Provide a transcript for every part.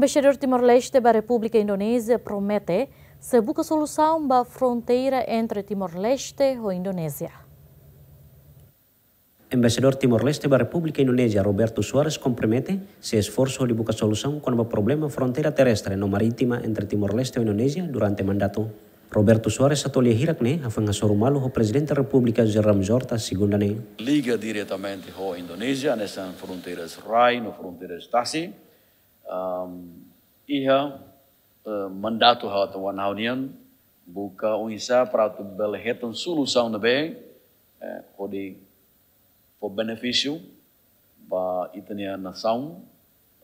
Embaixador Timor-Leste da República Indonésia promete se busca solução para a fronteira entre Timor-Leste e Indonésia. Embaixador Timor-Leste da República Indonésia Roberto Soares compromete se esforço de buscar solução com o problema fronteira terrestre no marítima entre Timor-Leste e Indonésia durante o mandato. Roberto Soares atolhe hirakne afan asorumalo o presidente da República Jeram Jorta segunda lei. Liga diretamente com a Indonésia nessas fronteiras RAI, no fronteiras Tassi um, iha uh, mandato hau tu wan hau nian buka para pratu bel hetan sulu saun debe eh, kodi po beneficio ba itania na saun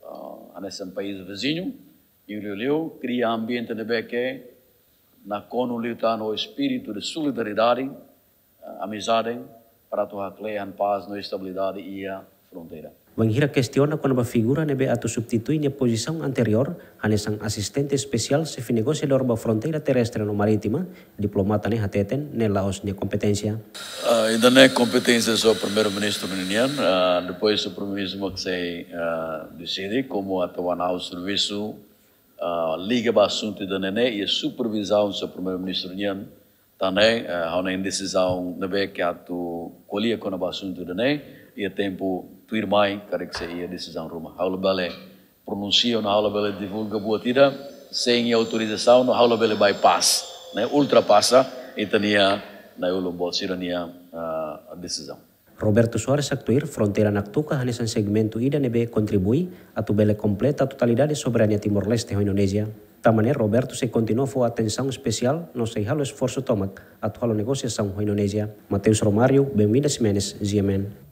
uh, anesan país vizinho Yulio Liu cria ambiente de beque na conu liu tá no espírito de solidariedade, eh, amizade, para tu haclean paz no estabilidade e a frontera. Mangira questiona quando a figura a tu substituir na posição anterior a sang assistente especial se finegose lorba fronteira terrestre no marítima, diplomata ne hateten ne Laos ne competência. Uh, ah, ainda não é competência só o primeiro-ministro Ninian, uh, ah, depois o primeiro-ministro que se uh, decide como atuar o serviço uh, liga para assunto da Nené e a supervisão do primeiro-ministro Ninian também, uh, há uma indecisão neve que tu colhia com o assunto da Nené, ia tempo tuirmai karek se ia decisão ruma haula bale pronuncia na aula bale divulga boa tira sem autorização na aula bale bypass né ultrapassa e tania na eu lombo sirania a decisão Roberto Soares Actuir, na Naktuka, nesse Segmento Ida Nebe, contribui a tu bela completa a totalidade soberania Timor-Leste e Indonésia. maneira, Roberto se continuou a atenção especial no sei halo esforço a atual negociação com a Indonésia. Mateus Romário, Benvida Simenes, GMN.